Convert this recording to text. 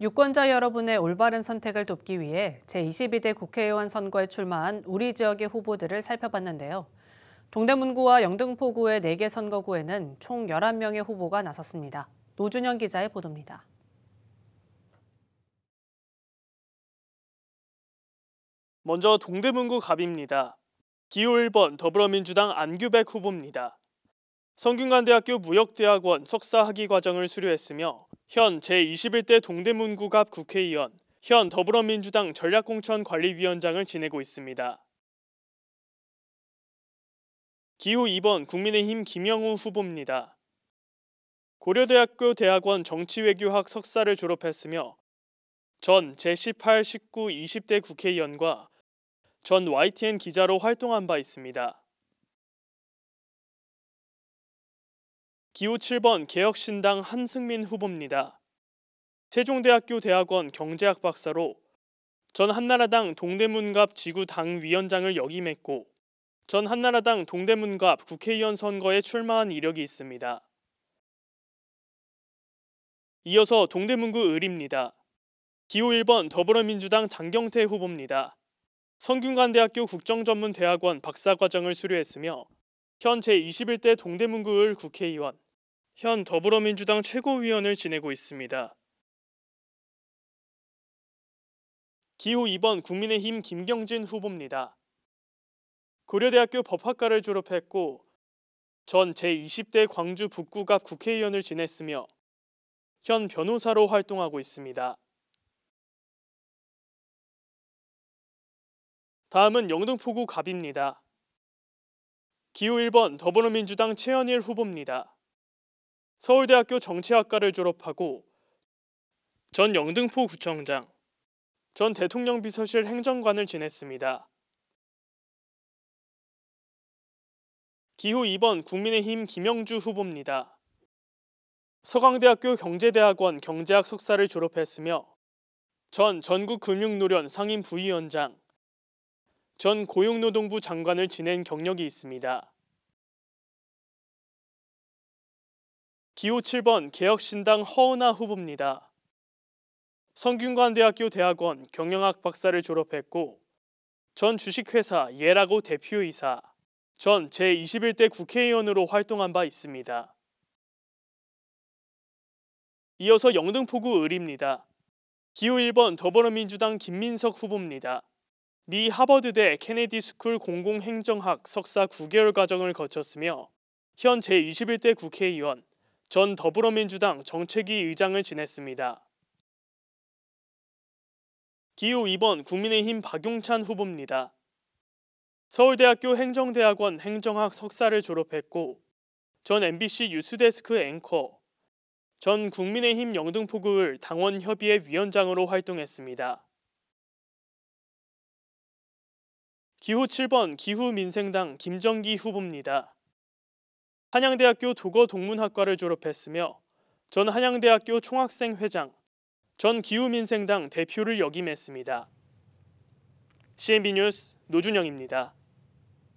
유권자 여러분의 올바른 선택을 돕기 위해 제22대 국회의원 선거에 출마한 우리 지역의 후보들을 살펴봤는데요. 동대문구와 영등포구의 4개 선거구에는 총 11명의 후보가 나섰습니다. 노준영 기자의 보도입니다. 먼저 동대문구 갑입니다. 기호 1번 더불어민주당 안규백 후보입니다. 성균관대학교 무역대학원 석사학위 과정을 수료했으며 현 제21대 동대문구갑 국회의원, 현 더불어민주당 전략공천관리위원장을 지내고 있습니다. 기호 2번 국민의힘 김영우 후보입니다. 고려대학교 대학원 정치외교학 석사를 졸업했으며 전 제18, 19, 20대 국회의원과 전 YTN 기자로 활동한 바 있습니다. 기호 7번 개혁신당 한승민 후보입니다. 세종대학교 대학원 경제학 박사로 전 한나라당 동대문갑 지구 당위원장을 역임했고 전 한나라당 동대문갑 국회의원 선거에 출마한 이력이 있습니다. 이어서 동대문구 을입니다. 기호 1번 더불어민주당 장경태 후보입니다. 성균관대학교 국정전문대학원 박사과정을 수료했으며 현재2 1대 동대문구 을 국회의원, 현 더불어민주당 최고위원을 지내고 있습니다. 기호 2번 국민의힘 김경진 후보입니다. 고려대학교 법학과를 졸업했고 전 제20대 광주 북구갑 국회의원을 지냈으며 현 변호사로 활동하고 있습니다. 다음은 영등포구 갑입니다. 기호 1번 더불어민주당 최현일 후보입니다. 서울대학교 정치학과를 졸업하고 전 영등포 구청장, 전 대통령 비서실 행정관을 지냈습니다. 기호 2번 국민의힘 김영주 후보입니다. 서강대학교 경제대학원 경제학 석사를 졸업했으며 전 전국금융노련 상임 부위원장, 전 고용노동부 장관을 지낸 경력이 있습니다. 기호 7번 개혁신당 허은하 후보입니다. 성균관대학교 대학원 경영학 박사를 졸업했고 전 주식회사 예라고 대표이사, 전 제21대 국회의원으로 활동한 바 있습니다. 이어서 영등포구 을입니다. 기호 1번 더불어민주당 김민석 후보입니다. 미 하버드대 케네디 스쿨 공공행정학 석사 9개월 과정을 거쳤으며 현 제21대 국회의원, 전 더불어민주당 정책위 의장을 지냈습니다. 기호 2번 국민의힘 박용찬 후보입니다. 서울대학교 행정대학원 행정학 석사를 졸업했고 전 MBC 뉴스데스크 앵커, 전 국민의힘 영등포구을 당원협의회 위원장으로 활동했습니다. 기호 7번 기후민생당 김정기 후보입니다. 한양대학교 도거 동문학과를 졸업했으며 전 한양대학교 총학생 회장, 전 기후민생당 대표를 역임했습니다. CNB 뉴스 노준영입니다.